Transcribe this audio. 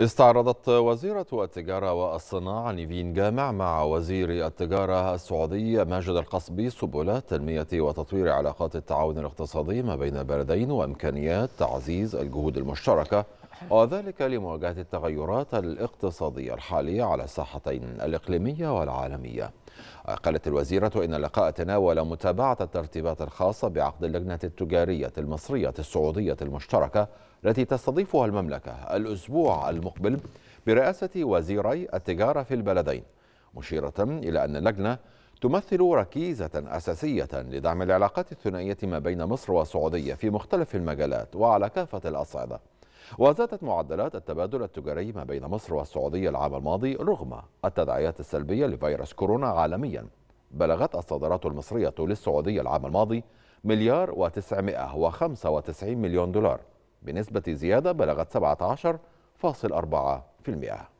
استعرضت وزيرة التجارة والصناعة نيفين جامع مع وزير التجارة السعودي ماجد القصبي سبل تنمية وتطوير علاقات التعاون الاقتصادي ما بين البلدين وإمكانيات تعزيز الجهود المشتركة وذلك لمواجهة التغيرات الاقتصادية الحالية على الساحتين الإقليمية والعالمية قالت الوزيرة إن اللقاء تناول متابعة الترتيبات الخاصة بعقد اللجنة التجارية المصرية السعودية المشتركة التي تستضيفها المملكة الأسبوع المقبل برئاسة وزيري التجارة في البلدين مشيرة إلى أن اللجنة تمثل ركيزة أساسية لدعم العلاقات الثنائية ما بين مصر والسعودية في مختلف المجالات وعلى كافة الأصعدة وزادت معدلات التبادل التجاري ما بين مصر والسعودية العام الماضي رغم التداعيات السلبية لفيروس كورونا عالميا بلغت الصادرات المصرية للسعودية العام الماضي مليار و995 مليون دولار بنسبة زيادة بلغت 17.4%